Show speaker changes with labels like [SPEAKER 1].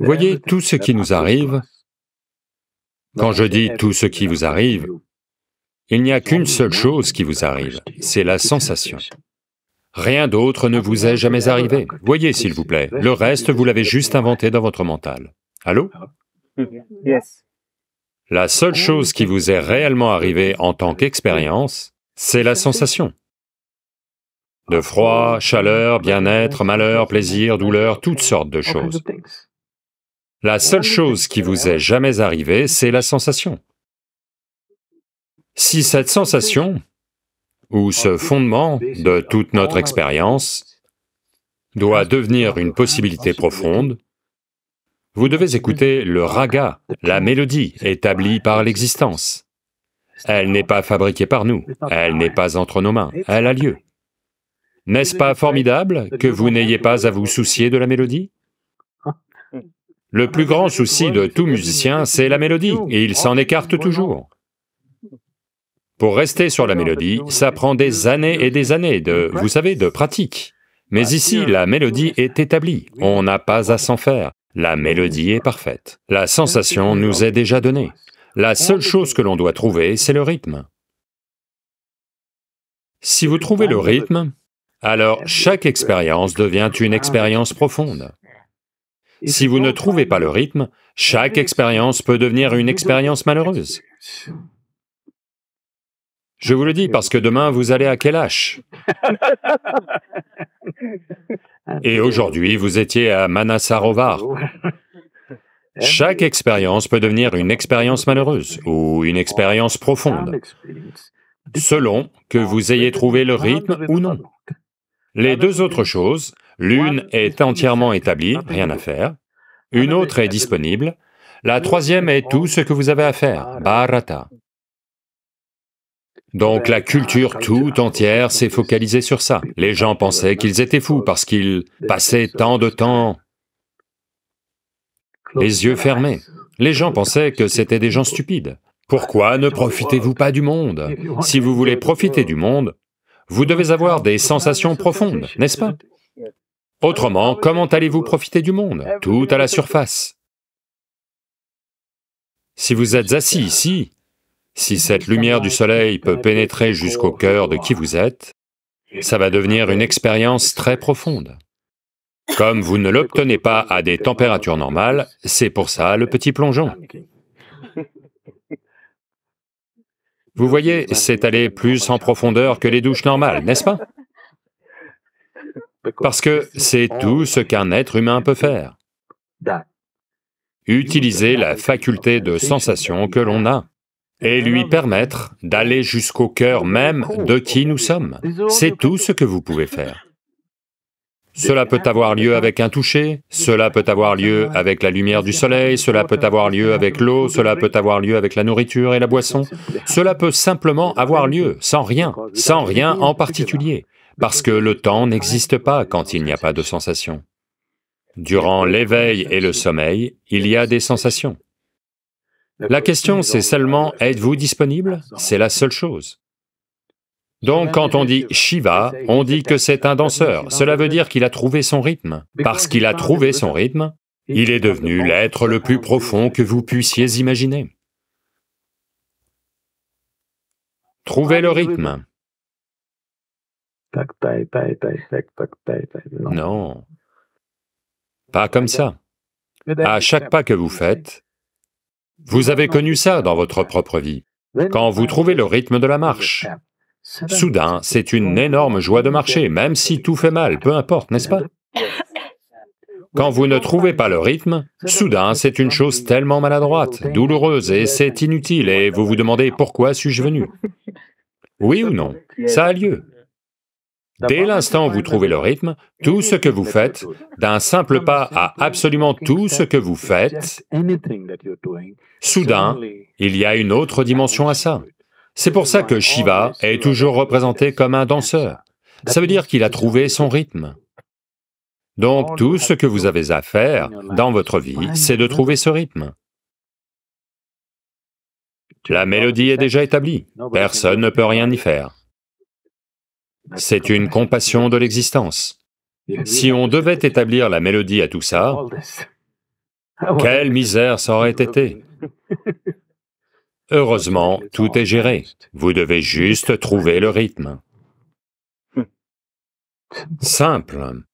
[SPEAKER 1] Voyez, tout ce qui nous arrive, quand je dis tout ce qui vous arrive, il n'y a qu'une seule chose qui vous arrive, c'est la sensation. Rien d'autre ne vous est jamais arrivé. Voyez, s'il vous plaît, le reste, vous l'avez juste inventé dans votre mental. Allô La seule chose qui vous est réellement arrivée en tant qu'expérience, c'est la sensation. De froid, chaleur, bien-être, malheur, plaisir, douleur, toutes sortes de choses. La seule chose qui vous est jamais arrivée, c'est la sensation. Si cette sensation, ou ce fondement de toute notre expérience, doit devenir une possibilité profonde, vous devez écouter le raga, la mélodie établie par l'existence. Elle n'est pas fabriquée par nous, elle n'est pas entre nos mains, elle a lieu. N'est-ce pas formidable que vous n'ayez pas à vous soucier de la mélodie le plus grand souci de tout musicien, c'est la mélodie, et il s'en écarte toujours. Pour rester sur la mélodie, ça prend des années et des années de, vous savez, de pratique. Mais ici, la mélodie est établie, on n'a pas à s'en faire, la mélodie est parfaite. La sensation nous est déjà donnée. La seule chose que l'on doit trouver, c'est le rythme. Si vous trouvez le rythme, alors chaque expérience devient une expérience profonde. Si vous ne trouvez pas le rythme, chaque expérience peut devenir une expérience malheureuse. Je vous le dis parce que demain, vous allez à Kelash? Et aujourd'hui, vous étiez à Manasarovar. Chaque expérience peut devenir une expérience malheureuse ou une expérience profonde, selon que vous ayez trouvé le rythme ou non. Les deux autres choses, L'une est entièrement établie, rien à faire. Une autre est disponible. La troisième est tout ce que vous avez à faire, Bharata. Donc la culture toute entière s'est focalisée sur ça. Les gens pensaient qu'ils étaient fous parce qu'ils passaient tant de temps les yeux fermés. Les gens pensaient que c'était des gens stupides. Pourquoi ne profitez-vous pas du monde Si vous voulez profiter du monde, vous devez avoir des sensations profondes, n'est-ce pas Autrement, comment allez-vous profiter du monde Tout à la surface. Si vous êtes assis ici, si cette lumière du soleil peut pénétrer jusqu'au cœur de qui vous êtes, ça va devenir une expérience très profonde. Comme vous ne l'obtenez pas à des températures normales, c'est pour ça le petit plongeon. Vous voyez, c'est aller plus en profondeur que les douches normales, n'est-ce pas parce que c'est tout ce qu'un être humain peut faire. Utiliser la faculté de sensation que l'on a et lui permettre d'aller jusqu'au cœur même de qui nous sommes. C'est tout ce que vous pouvez faire. Cela peut avoir lieu avec un toucher, cela peut avoir lieu avec la lumière du soleil, cela peut avoir lieu avec l'eau, cela peut avoir lieu avec la nourriture et la boisson, cela peut simplement avoir lieu, sans rien, sans rien en particulier parce que le temps n'existe pas quand il n'y a pas de sensation. Durant l'éveil et le sommeil, il y a des sensations. La question, c'est seulement êtes-vous disponible C'est la seule chose. Donc quand on dit Shiva, on dit que c'est un danseur, cela veut dire qu'il a trouvé son rythme. Parce qu'il a trouvé son rythme, il est devenu l'être le plus profond que vous puissiez imaginer. Trouvez le rythme non. Pas comme ça. À chaque pas que vous faites, vous avez connu ça dans votre propre vie. Quand vous trouvez le rythme de la marche, soudain, c'est une énorme joie de marcher, même si tout fait mal, peu importe, n'est-ce pas Quand vous ne trouvez pas le rythme, soudain, c'est une chose tellement maladroite, douloureuse, et c'est inutile, et vous vous demandez pourquoi suis-je venu Oui ou non Ça a lieu. Dès l'instant où vous trouvez le rythme, tout ce que vous faites, d'un simple pas à absolument tout ce que vous faites, soudain, il y a une autre dimension à ça. C'est pour ça que Shiva est toujours représenté comme un danseur. Ça veut dire qu'il a trouvé son rythme. Donc tout ce que vous avez à faire dans votre vie, c'est de trouver ce rythme. La mélodie est déjà établie, personne ne peut rien y faire. C'est une compassion de l'existence. Si on devait établir la mélodie à tout ça, quelle misère ça aurait été Heureusement, tout est géré. Vous devez juste trouver le rythme. Simple.